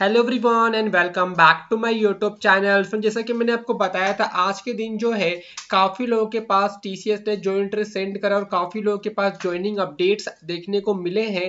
hello everyone and welcome back to my YouTube channel friend जैसा कि मैंने आपको बताया था आज के दिन जो है काफ़ी लोगों के पास टीसीएस ने ज्वाइंट सेंड करा और काफ़ी लोगों के पास ज्वाइनिंग अपडेट्स देखने को मिले हैं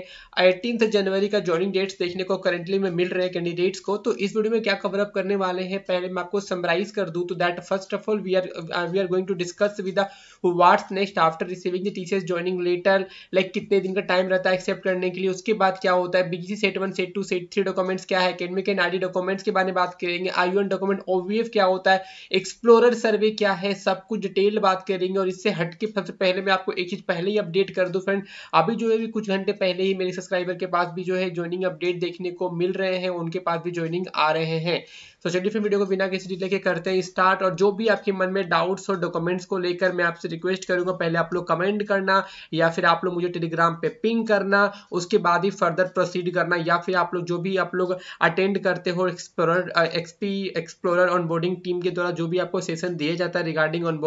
एटीन जनवरी का ज्वाइनिंग डेट्स देखने को करेंटली में मिल रहे हैं कैंडिडेट्स को तो इस वीडियो में क्या कवरअप करने वाले हैं पहले मैं आपको समराइज कर दूँ तो that first of all we are we are going to discuss with what's next after receiving the S joining letter like कितने दिन का टाइम रहता है एक्सेप्ट करने के लिए उसके बाद क्या होता है BC set one set two set three documents क्या है एकेडमिक एंड आईडी डॉक्यूमेंट्स के बारे में बात करेंगे आई डॉक्यूमेंट ओ क्या होता है एक्सप्लोरर सर्वे क्या है सब कुछ डिटेल बात करेंगे और इससे हट के सबसे पहले मैं आपको एक चीज पहले ही अपडेट कर दूं फ्रेंड अभी जो है भी कुछ घंटे पहले ही मेरे सब्सक्राइबर के पास भी जो है ज्वाइनिंग अपडेट देखने को मिल रहे हैं उनके पास भी ज्वाइनिंग आ रहे हैं तो चलिए फिर वीडियो को बिना किसी डिले के करते हैं स्टार्ट और जो भी आपके मन में डाउट्स और डॉक्यूमेंट्स को लेकर मैं आपसे रिक्वेस्ट करूंगा पहले आप लोग कमेंट करना या फिर आप लोग मुझे टेलीग्राम पे पिंग करना उसके बाद ही फर्दर प्रोसीड करना या फिर आप लोग जो भी आप लोग अटेंड करते हो explorer XP explorer onboarding team के द्वारा जो भी आपको सेशन दिया जाता है regarding on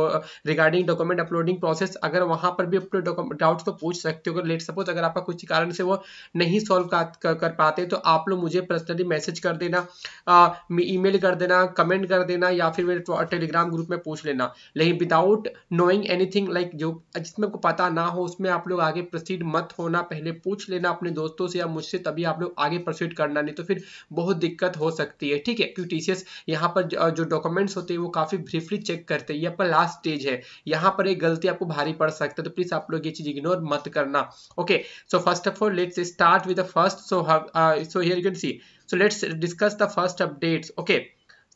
regarding document uploading process अगर वहाँ पर भी अपने डाउट्स को तो पूछ सकते हो लेट सपोज अगर आपका कुछ कारण से वो नहीं सॉल्व कर पाते तो आप लोग मुझे पर्सनली मैसेज कर देना ई मेल कर देना कमेंट कर देना या फिर मेरे टेलीग्राम ग्रुप में पूछ लेना लेकिन विदाउट नोइंग एनीथिंग लाइक जो जिसमें आपको पता ना हो उसमें आप लोग आगे प्रोसीड मत होना पहले पूछ लेना अपने दोस्तों से या मुझसे तभी आप लोग आगे प्रोसीड करना नहीं तो फिर बहुत दिक्कत हो सकती है ठीक है क्योंकि टी यहाँ पर जो डॉक्यूमेंट्स होते हैं वो काफी ब्रीफली चेक करते हैं ये आपका लास्ट स्टेज है यहाँ पर एक गलती आपको भारी पड़ सकती है तो प्लीज आप लोग ये चीज इग्नोर मत करना okay so first of all let's start with first so so here you can see so let's discuss the first updates okay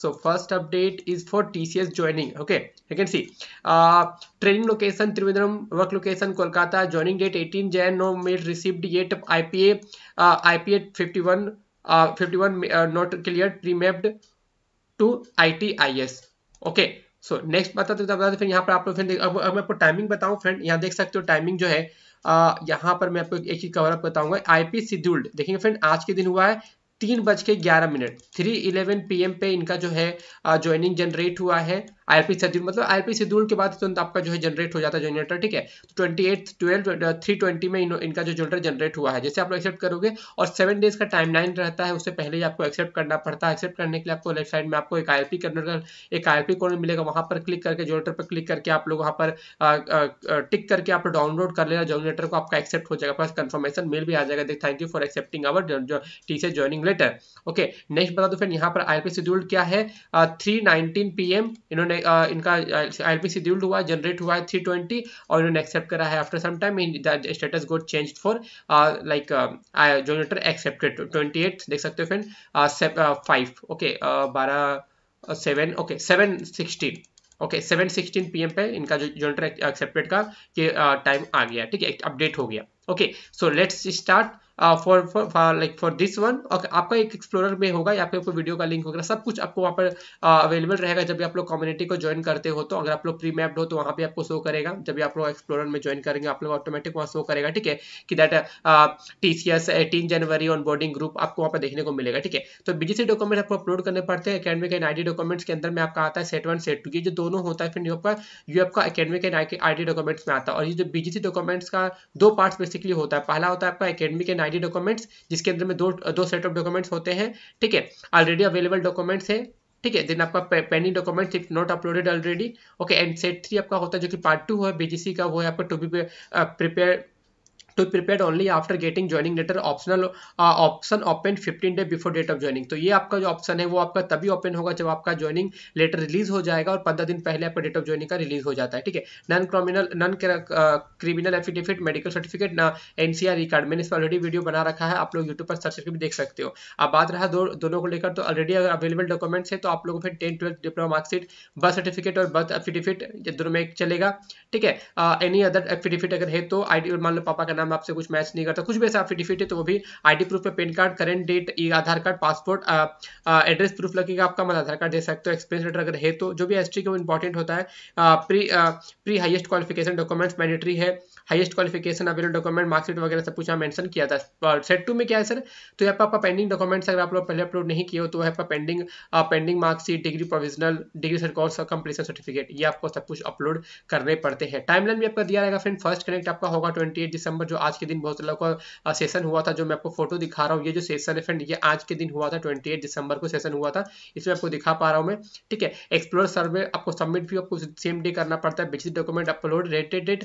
so first update is for TCS joining okay you can see training location Trivandrum work location Kolkata joining date 18 Jan no mail received yet IPA IPA 51 uh, 51 uh, not cleared pre-mapped to okay so next बताते तो बताते फिर यहाँ पर आप लोग फिर अब, अब मैं आपको टाइमिंग बताऊँ फ्रेंड यहाँ देख सकते हो टाइमिंग जो है uh, यहाँ पर मैं आपको एक ही कवर अप बताऊंगा आईपी शेड्यूल्ड देखेंगे फ्रेंड आज के दिन हुआ है तीन बज के ग्यारह मिनट थ्री इलेवन पी पे इनका जो है ज्वाइनिंग जनरेट हुआ है आईएलपी शेड्यूल मतलब आईपी शेड्यूल के बाद तुरंत आपका जो है जनरेट हो जाता है जनरेटर ठीक है twenty eight twelve three twenty में इनका जो जनरेटर जनरेट हुआ है जैसे आप लोग एक्सेप्ट करोगे और सेवन डेज का टाइम लाइन रहता है उससे पहले ही आपको एक्सेप्ट करना पड़ता है एक्सेप्ट करने के लिए आपको लेफ्ट साइड में आपको एक आई एल एक आई एल मिलेगा वहाँ पर क्लिक करके जनरेटर पर क्लिक करके आप लोग वहाँ पर टिक करके आप डाउनलोड कर लेना जनरेटर को आपका एक्सेप्ट हो जाएगा प्लस कन्फर्मेशन मेल भी आ जाएगा thank you for accepting our T से ज्वाइनिंग कैलकुलेटर ओके नेक्स्ट बता दो फ्रेंड यहाँ पर आईएलपी शेड्यूल्ड क्या है थ्री नाइनटीन पीएम इन्होंने uh, इनका आईएलपी uh, शेड्यूल्ड हुआ जनरेट हुआ है थ्री ट्वेंटी और इन्होंने एक्सेप्ट करा है after some time status got change for like generator accepted twenty eight देख सकते हो फ्रेंड फाइव ओके बारह seven okay seven sixteen okay seven sixteen P पे इनका जो जनरेटर एक्सेप्टेड का टाइम uh, आ गया ठीक है अपडेट हो गया okay so let's start for for like for this one आपका एक एक्सप्लोरर में होगा या फिर वीडियो का लिंक वगैरह सब कुछ आपको वहाँ पर अवेलेबल uh, रहेगा जब भी आप लोग कम्युनिटी को ज्वाइन करते हो तो अगर आप लोग प्री मैप्ड हो तो वहाँ पे आपको शो करेगा जब भी आप लोग एक्सप्लोरर में ज्वाइन करेंगे आप लोग ऑटोमेटिक वहाँ शो करेगा ठीक है कि that T C S eighteen January onboarding group आपको वहाँ पर देखने को मिलेगा ठीक है तो बीजीसी डॉक्यूमेंट आपको अपलोड करने पड़ते हैं अकेडमिक एंड आई डॉक्यूमेंट्स के अंदर में आपका आता है सेट वन सेट टू ये जो दोनों होता है फिर आपका यू आपका academic and I D documents में आता है और ये जो बीजीसी डॉक्यूमेंट्स का दो पार्ट बेसिकली होता है पहला होता है आपका अकेडमिक एंड आईडी डॉक्यूमेंट्स जिसके अंदर में दो दो सेट ऑफ डॉक्यूमेंट्स होते हैं ठीक है ऑलरेडी अवेलेबल डॉक्यूमेंट्स है ठीक है देन आपका pending documents if not uploaded already okay and set three आपका होता है जो कि पार्ट टू है बीजीसी का वो है आपका to be prepare to prepare only after getting joining letter optional option open 15 day before date of joining तो ये आपका जो ऑप्शन है वो आपका तभी ओपन होगा जब आपका ज्वाइनिंग लेटर रिलीज हो जाएगा और पंद्रह दिन पहले आपका डेट ऑफ ज्वाइनिंग का रिलीज हो जाता है ठीक है non criminal non criminal affidavit medical certificate NCR record मैंने इस पर ऑलरेडी वीडियो बना रखा है आप लोग यूट्यूब पर सर्च करके भी देख सकते हो अब बात रहा दो, दोनों को लेकर तो ऑलरेडी अगर अवेलेबल डॉक्यूमेंट्स है तो आप लोगों को फिर ten twelfth diploma marksheet birth certificate और बर्थ एफिडेविट दोनों में चलेगा ठीक है एनी अदर एफिडेविट अगर है तो आई मान लो पापा का नाम आपसे कुछ मैच नहीं करता कुछ भी ऐसा आपकी डिफिट है तो वो भी आईडी प्रूफ में PAN card current date e Aadhaar card passport address proof लगेगा आपका मतलब आधार कार्ड दे सकते हो एक्सपीरियंस लेटर अगर है तो जो भी एस टी इंपॉर्टेंट होता है pre pre highest qualification documents mandatory है highest qualification available document marksheet वगैरह सब कुछ यहाँ मैंशन किया था सेट टू में क्या है सर तो यहाँ पर आपका पेंडिंग डॉक्यूमेंट्स अगर आप लोग पहले अपलोड नहीं किए हो तो यहाँ पर pending pending marksheet degree provisional degree sir course और सर्टिफिकेट ये आपको सब कुछ अपलोड करने पड़ते हैं टाइमलाइन भी आपका दिया रहेगा फ्रेंड फर्स्ट कनेक्ट आपका होगा ट्वेंटी दिसंबर जो आज के दिन बहुत से लोग का सेशन हुआ था जो मैं आपको फोटो दिखा रहा हूँ ये जो सेशन है फ्रेंड ये आज के दिन हुआ था ट्वेंटी दिसंबर को सेशन हुआ था इसमें आपको दिखा पा रहा हूँ मैं ठीक है एक्सप्लोर सर्वे आपको सबमिट भी आपको सेम डे करना पड़ता है basic document upload rated date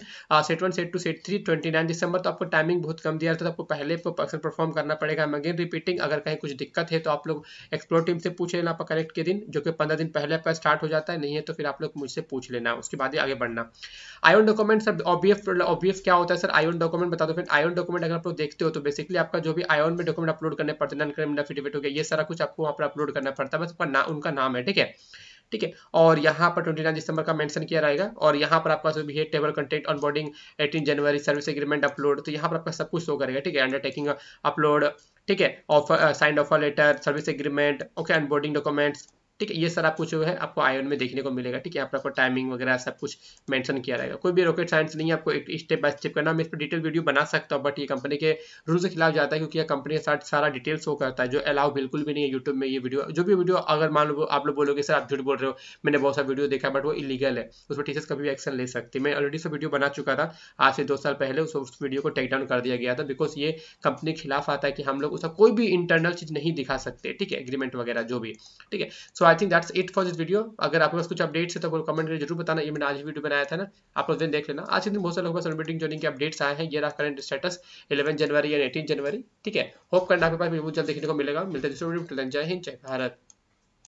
set one set two set three twenty December तो आपको टाइमिंग बहुत कम दिया था तो आपको पहले एक्शन परफॉर्म करना पड़ेगा हम रिपीटिंग अगर कहीं कुछ दिक्कत है तो आप लोग एक्सप्लोर टीम से पूछ लेना आपका कनेक्ट के दिन जो कि पंद्रह दिन पहले आपका स्टार्ट हो जाता है नहीं है तो फिर आप लोग मुझसे पूछ लेना उसके बाद ही आगे बढ़ना आयोन डॉक्यूमेंट सर ओबीएफ ओबीएफ क्या होता है सर आयोन डॉक्यूमेंट बता दो फिर आयोन डॉक्यूमेंट अगर आप लोग देखते हो तो बेसिकली आपका जो भी आयोन में डॉक्यूमेंट अपलोड करने पड़ते हैं नन एफिडेविट हो गया ये सारा कुछ आपको वहाँ पर अपलोड करना पड़ता है बस ना, उनका नाम है ठीक है ठीक है और यहाँ पर 29 दिसंबर का मेंशन किया रहेगा और यहाँ पर आपका जो भी है table content onboarding eighteen January service agreement upload तो यहाँ पर आपका सब कुछ शो करेगा ठीक है अंडरटेकिंग अपलोड ठीक है offer signed offer letter service agreement okay onboarding documents ठीक है ये सर आपको जो है आपको आयन में देखने को मिलेगा ठीक है यहाँ पर आपको टाइमिंग वगैरह सब कुछ मेंशन किया रहेगा कोई भी रॉकेट साइंस नहीं है आपको एक स्टेप बाय स्टेप करना मैं इस पर डिटेल वीडियो बना सकता हूँ बट ये कंपनी के रूल के खिलाफ जाता है क्योंकि यह कंपनी के साथ सारा डिटेल शो करता है जो अलाउ बिल्कुल भी नहीं है यूट्यूब में ये वीडियो जो भी वीडियो अगर मान लो आप लोग बोलोगे सर आप झूठ बोल रहे हो मैंने बहुत सारा वीडियो देखा बट वो इलीगल है उस पर टीचर्स कभी भी एक्शन ले सकते मैं ऑलरेडी सो वीडियो बना चुका था आज से दो साल पहले उस, उस वीडियो को टेक डाउन कर दिया गया था बिकॉज ये कंपनी के खिलाफ आता है कि हम लोग उसका कोई भी इंटरनल चीज़ नहीं दिखा सकते ठीक है एग्रीमेंट वगैरह जो भी ठीक है so I think that's it for this video अगर आपके पास कुछ अपडेट्स है तो कमेंट करके जरूर बताना ये मैंने आज वीडियो बनाया था ना आप लोग दिन देख लेना आज के दिन बहुत सारे लोगों मीटिंग जॉइनिंग के अपडेट्स आए हैं ये रहा करंट स्टेटस 11 जनवरी या 18 जनवरी ठीक है होप करना आपके पास जल्द देखने को मिलेगा मिलते हैं जय हिंद जय भारत